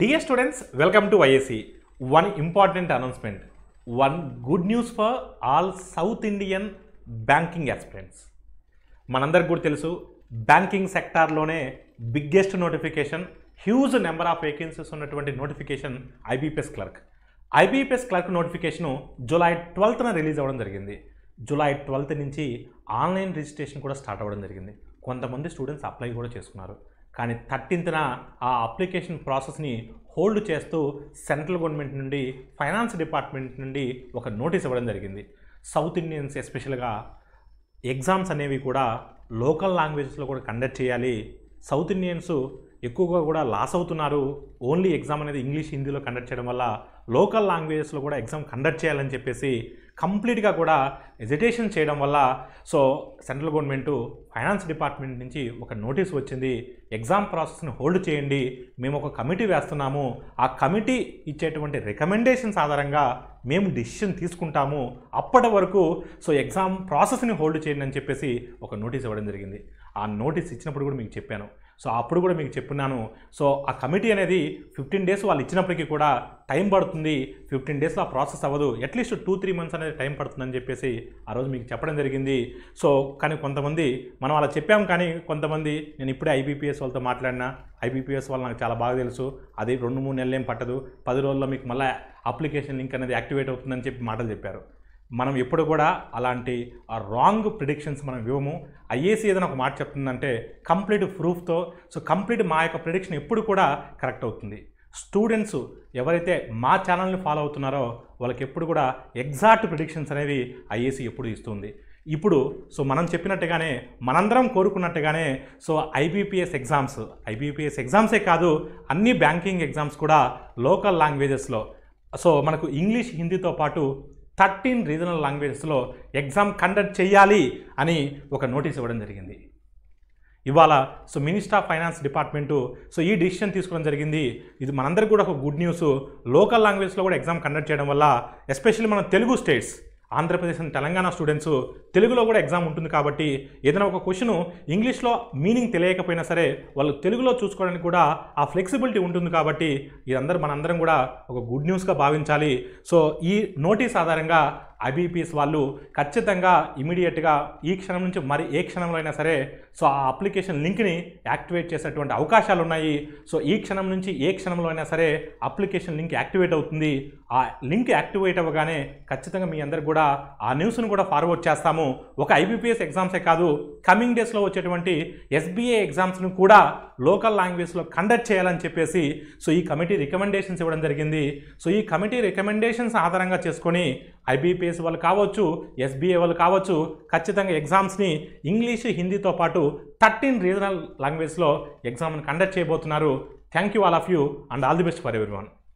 dear students welcome to YSC one important announcement one good news for all South Indian banking aspirants మనందరికి కూడా తెలుసు banking సెక్టార్లోనే biggest notification huge number of vacancies ఉన్నటువంటి notification IBPS clerk IBPS clerk notification July ట్వెల్త్న release అవ్వడం జరిగింది July twelfth నుంచి online registration కూడా స్టార్ట్ అవ్వడం జరిగింది కొంతమంది స్టూడెంట్స్ అప్లై కూడా చేసుకున్నారు కానీ థర్టీన్త్న ఆ అప్లికేషన్ ప్రాసెస్ని హోల్డ్ చేస్తూ సెంట్రల్ గవర్నమెంట్ నుండి ఫైనాన్స్ డిపార్ట్మెంట్ నుండి ఒక నోటీస్ ఇవ్వడం జరిగింది సౌత్ ఇండియన్స్ ఎస్పెషల్గా ఎగ్జామ్స్ అనేవి కూడా లోకల్ లాంగ్వేజెస్లో కూడా కండక్ట్ చేయాలి సౌత్ ఇండియన్స్ ఎక్కువగా కూడా లాస్ అవుతున్నారు ఓన్లీ ఎగ్జామ్ అనేది ఇంగ్లీష్ హిందీలో కండక్ట్ చేయడం వల్ల లోకల్ లాంగ్వేజెస్లో కూడా ఎగ్జామ్ కండక్ట్ చేయాలని చెప్పేసి కంప్లీట్గా కూడా ఎజిటేషన్ చేయడం వల్ల so central government finance department నుంచి ఒక నోటీస్ వచ్చింది ఎగ్జామ్ ప్రాసెస్ని హోల్డ్ చేయండి మేము ఒక కమిటీ వేస్తున్నాము ఆ కమిటీ ఇచ్చేటువంటి రికమెండేషన్స్ ఆధారంగా మేము డిసిషన్ తీసుకుంటాము అప్పటి వరకు సో ఎగ్జామ్ ప్రాసెస్ని హోల్డ్ చేయండి అని చెప్పేసి ఒక నోటీస్ ఇవ్వడం జరిగింది ఆ నోటీస్ ఇచ్చినప్పుడు కూడా మీకు చెప్పాను సో అప్పుడు కూడా మీకు చెప్పున్నాను సో ఆ కమిటీ అనేది ఫిఫ్టీన్ డేస్ వాళ్ళు ఇచ్చినప్పటికీ కూడా టైం పడుతుంది ఫిఫ్టీన్ డేస్లో ఆ ప్రాసెస్ అవ్వదు అట్లీస్ట్ టూ త్రీ మంత్స్ అనేది టైం పడుతుందని చెప్పేసి ఆ రోజు మీకు చెప్పడం జరిగింది సో కానీ కొంతమంది మనం అలా చెప్పాం కానీ కొంతమంది నేను ఇప్పుడే ఐబీపీఎస్ వాళ్ళతో మాట్లాడినా ఐబీపీఎస్ వాళ్ళు నాకు చాలా బాగా తెలుసు అది రెండు మూడు నెలలు ఏం పట్టదు పది రోజుల్లో మీకు మళ్ళీ అప్లికేషన్ లింక్ అనేది యాక్టివేట్ అవుతుందని చెప్పి మాటలు చెప్పారు మనం ఎప్పుడు కూడా అలాంటి రాంగ్ ప్రిడిక్షన్స్ మనం ఇవ్వము ఐఏసీ ఏదైనా ఒక మాట చెప్తుందంటే కంప్లీట్ ప్రూఫ్తో సో కంప్లీట్ మా యొక్క ప్రిడిక్షన్ ఎప్పుడు కూడా కరెక్ట్ అవుతుంది స్టూడెంట్స్ ఎవరైతే మా ఛానల్ని ఫాలో అవుతున్నారో వాళ్ళకి ఎప్పుడు కూడా ఎగ్జాక్ట్ ప్రిడిక్షన్స్ అనేవి ఐఏసీ ఎప్పుడు ఇస్తుంది ఇప్పుడు సో మనం చెప్పినట్టుగానే మనందరం కోరుకున్నట్టుగానే సో ఐబీపీఎస్ ఎగ్జామ్స్ ఐబీపీఎస్ ఎగ్జామ్సే కాదు అన్ని బ్యాంకింగ్ ఎగ్జామ్స్ కూడా లోకల్ లాంగ్వేజెస్లో సో మనకు ఇంగ్లీష్ హిందీతో పాటు థర్టీన్ రీజనల్ లాంగ్వేజెస్లో ఎగ్జామ్ కండక్ట్ చేయాలి అని ఒక నోటీస్ ఇవ్వడం జరిగింది ఇవాళ so minister of finance department so ఈ డిసిషన్ తీసుకోవడం జరిగింది ఇది మనందరికీ కూడా ఒక గుడ్ న్యూస్ లోకల్ లాంగ్వేజ్లో కూడా ఎగ్జామ్ కండక్ట్ చేయడం వల్ల ఎస్పెషల్లీ మన Telugu states Andhra Pradesh and Telangana students తెలుగులో కూడా ఎగ్జామ్ ఉంటుంది కాబట్టి ఏదైనా ఒక క్వశ్చన్ ఇంగ్లీష్లో మీనింగ్ తెలియకపోయినా సరే వాళ్ళు తెలుగులో చూసుకోవడానికి కూడా ఆ ఫ్లెక్సిబిలిటీ ఉంటుంది కాబట్టి ఇదందరూ మనందరం కూడా ఒక గుడ్ న్యూస్గా భావించాలి సో ఈ నోటీస్ ఆధారంగా ఐబీపీఎస్ వాళ్ళు ఖచ్చితంగా ఇమీడియట్గా ఈ క్షణం నుంచి మరి ఏ క్షణంలో అయినా సరే సో ఆ అప్లికేషన్ లింక్ని యాక్టివేట్ చేసేటువంటి అవకాశాలు ఉన్నాయి సో ఈ క్షణం నుంచి ఏ క్షణంలో అయినా సరే అప్లికేషన్ లింక్ యాక్టివేట్ అవుతుంది ఆ లింక్ యాక్టివేట్ అవ్వగానే ఖచ్చితంగా మీ అందరికి కూడా ఆ న్యూస్ను కూడా ఫార్వర్డ్ చేస్తాము ఒక ఐబీపీఎస్ ఎగ్జామ్సే కాదు కమింగ్ డేస్లో వచ్చేటువంటి ఎస్బీఏ ఎగ్జామ్స్ను కూడా లోకల్ లాంగ్వేజ్లో కండక్ట్ చేయాలని చెప్పేసి సో ఈ కమిటీ రికమెండేషన్స్ ఇవ్వడం జరిగింది సో ఈ కమిటీ రికమెండేషన్స్ ఆధారంగా చేసుకొని ఐబీపీ ఐపీఎస్ వాళ్ళు కావచ్చు ఎస్బీఏ వాళ్ళు కావచ్చు ఖచ్చితంగా ఎగ్జామ్స్ని ఇంగ్లీష్ హిందీతో పాటు థర్టీన్ రీజనల్ లాంగ్వేజ్లో ఎగ్జామ్ని కండక్ట్ చేయబోతున్నారు thank you all of you and all the best for ఎవరి